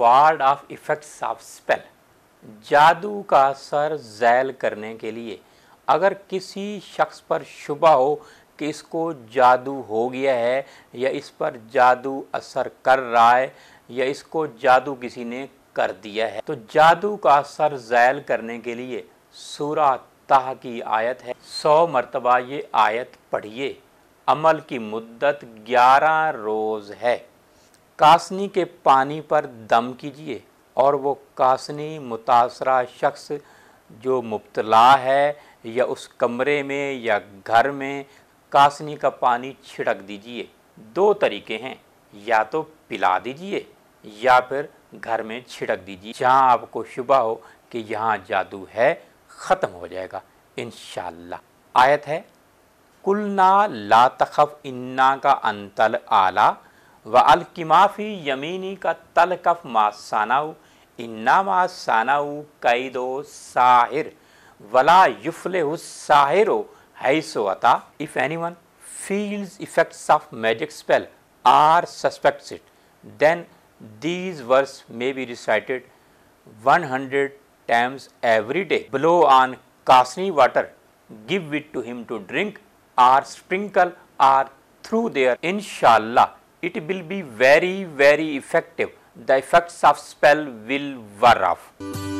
ward off effects of spell जादू का sir gel करने के लिए अगर किसी शख्स पर शुबा हो कि इसको जादू हो गया है या इस पर जादू असर कर रहा है या इसको जादू किसी ने कर दिया है तो जादू का असर जैल करने के लिए सूरा ताह की आयत है सौ मरतबा ये आयत पढ़िए अमल की मुद्दत ग्यारह रोज़ है कासनी के पानी पर दम कीजिए और वो कासनी मुतासरा शख्स जो मुबतला है या उस कमरे में या घर में कासनी का पानी छिड़क दीजिए दो तरीके हैं या तो पिला दीजिए या फिर घर में छिड़क दीजिए जहाँ आपको शुबा हो कि यहाँ जादू है ख़त्म हो जाएगा इन आयत है कुलना ला तखफ इन्ना का अंतल आला व अलकिमाफ़ी यमीनी का तलकफ मासानाऊ इन्ना मासानाऊ कैदो साहिर वला युफल साहिर हैसो अता if anyone feels effects of magic spell or suspect it then these verse may be recited 100 times every day blow on कासनी water give it to him to drink or sprinkle or through there Inshallah, it will be very very effective the effects of spell will wear off